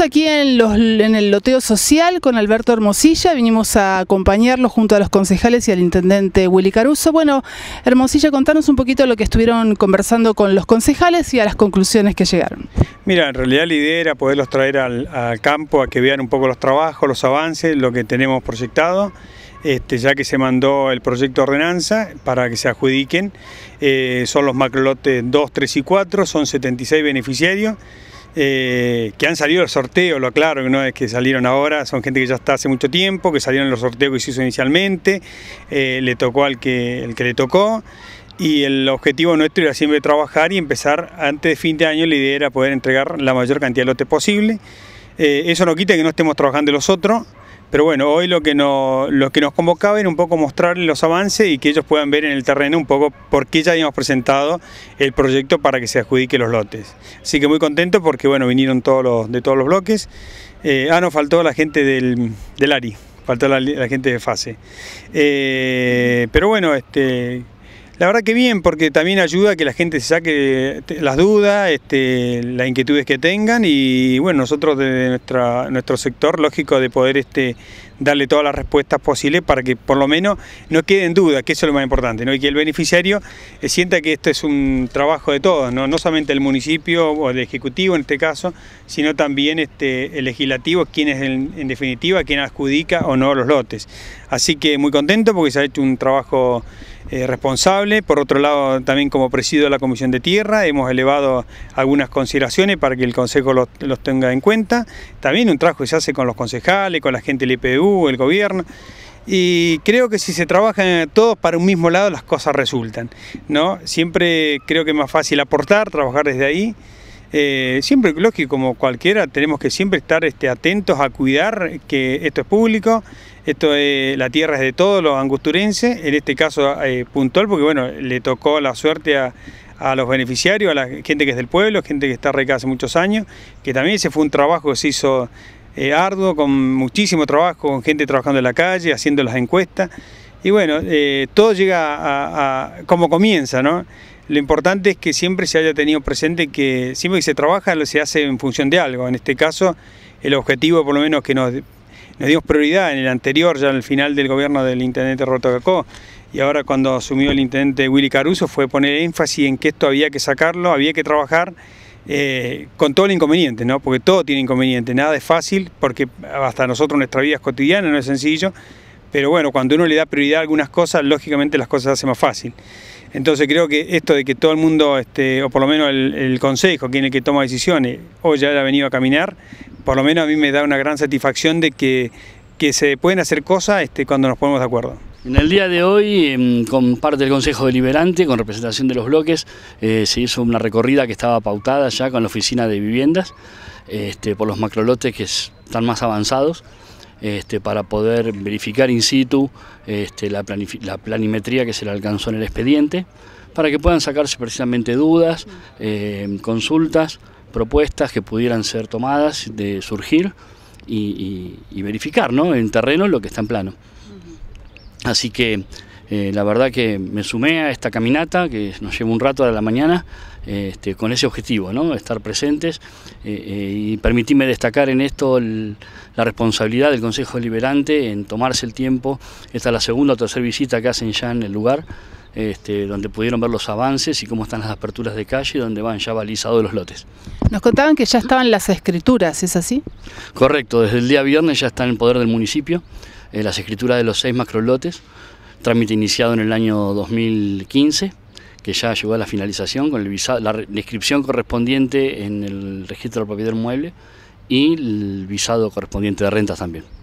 aquí en, el loteo social con Alberto Hermosilla, vinimos a acompañarlo junto a los concejales y al intendente Willy Caruso. Bueno, Hermosilla, contanos un poquito lo que estuvieron conversando con los concejales y a las conclusiones que llegaron. Mira, en realidad la idea era poderlos traer al, campo a que vean un poco los trabajos, los avances, lo que tenemos proyectado. Este, ya que se mandó el proyecto de ordenanza para que se adjudiquen, eh, son los macrolotes 2, 3 y 4, son 76 beneficiarios eh, que han salido los sorteo, lo aclaro, que no es que salieron ahora, son gente que ya está hace mucho tiempo, que salieron los sorteos que se hizo inicialmente, eh, le tocó al que, el que le tocó. Y el objetivo nuestro era siempre trabajar y empezar antes de fin de año, la idea era poder entregar la mayor cantidad de lotes posible. Eh, eso no quita que no estemos trabajando los otros, pero bueno, hoy lo que, lo que nos convocaba era un poco mostrarles los avances y que ellos puedan ver en el terreno un poco por qué ya habíamos presentado el proyecto para que se adjudique los lotes. Así que muy contento porque bueno, vinieron todos los, de todos los bloques. Eh, ah, nos faltó la gente del, del ARI, faltó la, gente de fase. Eh, pero bueno, este, la verdad que bien, porque también ayuda a que la gente se saque las dudas, este, las inquietudes que tengan y bueno, nosotros desde nuestra, nuestro sector, lógico, de poder este, darle todas las respuestas posibles para que por lo menos no queden dudas que eso es lo más importante, ¿no? y que el beneficiario eh, sienta que esto es un trabajo de todos, no, solamente el municipio o el ejecutivo en este caso, sino también este, el legislativo, quien es en, definitiva quien adjudica o no los lotes. Así que muy contento porque se ha hecho un trabajo eh, responsable por otro lado, también como presido de la Comisión de Tierra, hemos elevado algunas consideraciones para que el Consejo los, tenga en cuenta. También un trabajo que se hace con los concejales, con la gente del IPU, el gobierno y creo que si se trabajan todos para un mismo lado las cosas resultan, ¿no? Siempre creo que es más fácil aportar, trabajar desde ahí eh, siempre, lógico, como cualquiera, tenemos que siempre estar este, atentos a cuidar que esto es público, esto es, la tierra es de todos los angusturenses, en este caso eh, puntual, porque bueno, le tocó la suerte a, los beneficiarios, a la gente que es del pueblo, gente que está reca hace muchos años, que también ese fue un trabajo que se hizo eh, arduo, con muchísimo trabajo, con gente trabajando en la calle, haciendo las encuestas. Y bueno, eh, todo llega a, a como comienza, ¿no? Lo importante es que siempre se haya tenido presente que siempre que se trabaja se hace en función de algo. En este caso, el objetivo por lo menos que nos, nos dimos prioridad en el anterior, ya en el final del gobierno del intendente Roberto Cacó, y ahora cuando asumió el intendente Willy Caruso fue poner énfasis en que esto había que sacarlo, había que trabajar eh, con todo el inconveniente, ¿no? porque todo tiene inconveniente, nada es fácil, porque hasta nosotros nuestra vida es cotidiana, no es sencillo, pero bueno, cuando uno le da prioridad a algunas cosas, lógicamente las cosas se hacen más fácil. Entonces creo que esto de que todo el mundo, este, o por lo menos el, consejo, quien es que toma decisiones, hoy ya ha venido a caminar, por lo menos a mí me da una gran satisfacción de que, se pueden hacer cosas este, cuando nos ponemos de acuerdo. En el día de hoy, em, con parte del Consejo Deliberante, con representación de los bloques, eh, se hizo una recorrida que estaba pautada ya con la oficina de viviendas, este, por los macrolotes que están más avanzados. Este, para poder verificar in situ este, la, la, planimetría que se le alcanzó en el expediente, para que puedan sacarse precisamente dudas, em, consultas, propuestas que pudieran ser tomadas, de surgir y, y verificar ¿no? en terreno lo que está en plano. Así que eh, la verdad que me sumé a esta caminata que nos lleva un rato a la mañana eh, este, con ese objetivo, ¿no? estar presentes eh, y permitirme destacar en esto la responsabilidad del Consejo Deliberante en tomarse el tiempo. Esta es la segunda o tercera visita que hacen ya en el lugar. Este, donde pudieron ver los avances y cómo están las aperturas de calle, donde van ya balizados los lotes. Nos contaban que ya estaban las escrituras, ¿es así? Correcto, desde el día viernes ya están en poder del municipio las escrituras de los seis macrolotes trámite iniciado en el año 2015, que ya llegó a la finalización con el la, la, inscripción correspondiente en el registro de propiedad del mueble y el visado correspondiente de rentas también.